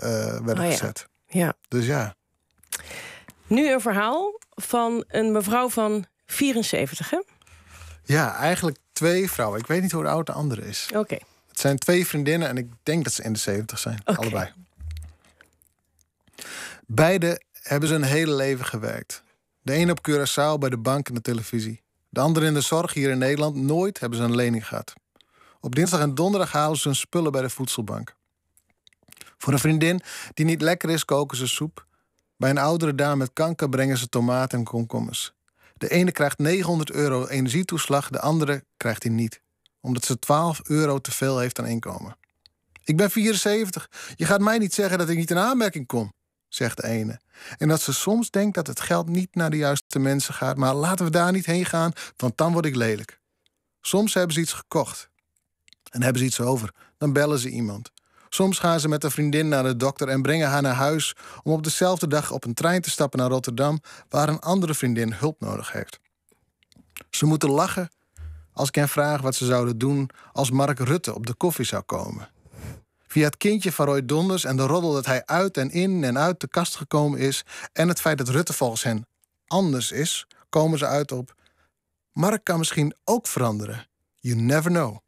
Eh, werden oh gezet. Ja. Dus ja. Nu een verhaal van een mevrouw van 74, Ja, eigenlijk twee vrouwen. Ik weet niet hoe oud de andere is. Oké. Het zijn twee vriendinnen en ik denk dat ze in de 70 zijn, allebei. Beide hebben ze hun hele leven gewerkt. De een op Curaçao bij de bank en de televisie. De andere in de zorg hier in Nederland. Nooit hebben ze een lening gehad. Op dinsdag en donderdag halen ze hun spullen bij de voedselbank. Voor een vriendin die niet lekker is, koken ze soep. Bij een oudere dame met kanker brengen ze tomaten en komkommers. De ene krijgt 900 euro energietoeslag, de andere krijgt die niet. Omdat ze 12 euro te veel heeft aan inkomen. Ik ben 74. Je gaat mij niet zeggen dat ik niet in aanmerking kom, zegt de ene. En dat ze soms denkt dat het geld niet naar de juiste mensen gaat, maar laten we daar niet heen gaan, want dan word ik lelijk. Soms hebben ze iets gekocht en hebben ze iets over. Dan bellen ze iemand. Soms gaan ze met een vriendin naar de dokter en brengen haar naar huis om op dezelfde dag op een trein te stappen naar Rotterdam, waar een andere vriendin hulp nodig heeft. Ze moeten lachen als ik hen vraag wat ze zouden doen als Mark Rutte op de koffie zou komen. Via het kindje van Roy Donders en de roddel dat hij uit en in en uit de kast gekomen is en het feit dat Rutte volgens hen anders is, komen ze uit op. Mark kan misschien ook veranderen. You never know.